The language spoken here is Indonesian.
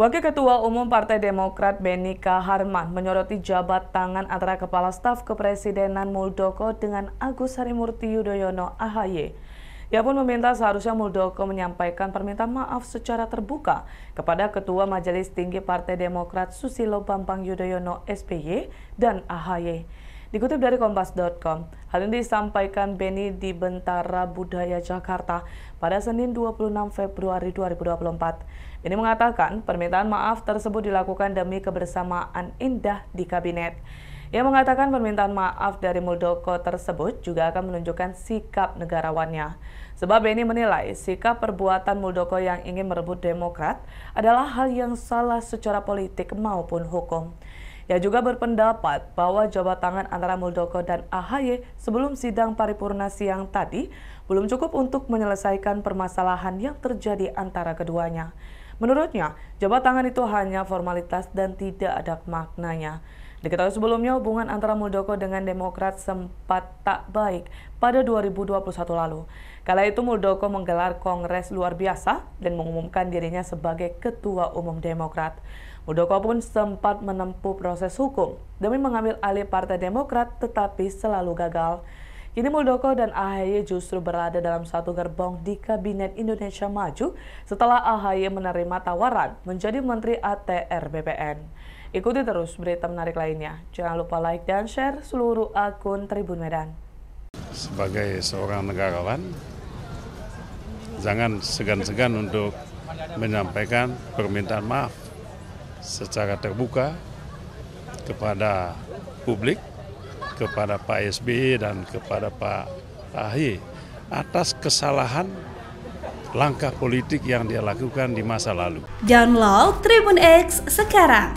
Wakil Ketua Umum Partai Demokrat Benika Harman menyoroti jabat tangan antara Kepala Staf Kepresidenan Muldoko dengan Agus Harimurti Yudhoyono AHY. Ia pun meminta seharusnya Muldoko menyampaikan permintaan maaf secara terbuka kepada Ketua Majelis Tinggi Partai Demokrat Susilo Bambang Yudhoyono SPY dan AHY. Dikutip dari kompas.com, hal ini disampaikan Beni di Bentara Budaya Jakarta pada Senin 26 Februari 2024. Beni mengatakan permintaan maaf tersebut dilakukan demi kebersamaan indah di kabinet. Ia mengatakan permintaan maaf dari Muldoko tersebut juga akan menunjukkan sikap negarawannya. Sebab Beni menilai sikap perbuatan Muldoko yang ingin merebut Demokrat adalah hal yang salah secara politik maupun hukum. Ia juga berpendapat bahwa jabat tangan antara Muldoko dan AHY sebelum sidang paripurna siang tadi belum cukup untuk menyelesaikan permasalahan yang terjadi antara keduanya. Menurutnya, jabat tangan itu hanya formalitas dan tidak ada maknanya. Diketahui sebelumnya hubungan antara Muldoko dengan Demokrat sempat tak baik pada 2021 lalu. Kala itu Muldoko menggelar kongres luar biasa dan mengumumkan dirinya sebagai ketua umum Demokrat. Muldoko pun sempat menempuh proses hukum demi mengambil alih Partai Demokrat tetapi selalu gagal. Kini Muldoko dan AHY justru berada dalam satu gerbong di Kabinet Indonesia Maju setelah AHY menerima tawaran menjadi Menteri ATR BPN. Ikuti terus berita menarik lainnya. Jangan lupa like dan share seluruh akun Tribun Medan. Sebagai seorang negarawan, jangan segan-segan untuk menyampaikan permintaan maaf secara terbuka kepada publik, kepada Pak SBY dan kepada Pak Ahy atas kesalahan langkah politik yang dia lakukan di masa lalu. Download Tribun X sekarang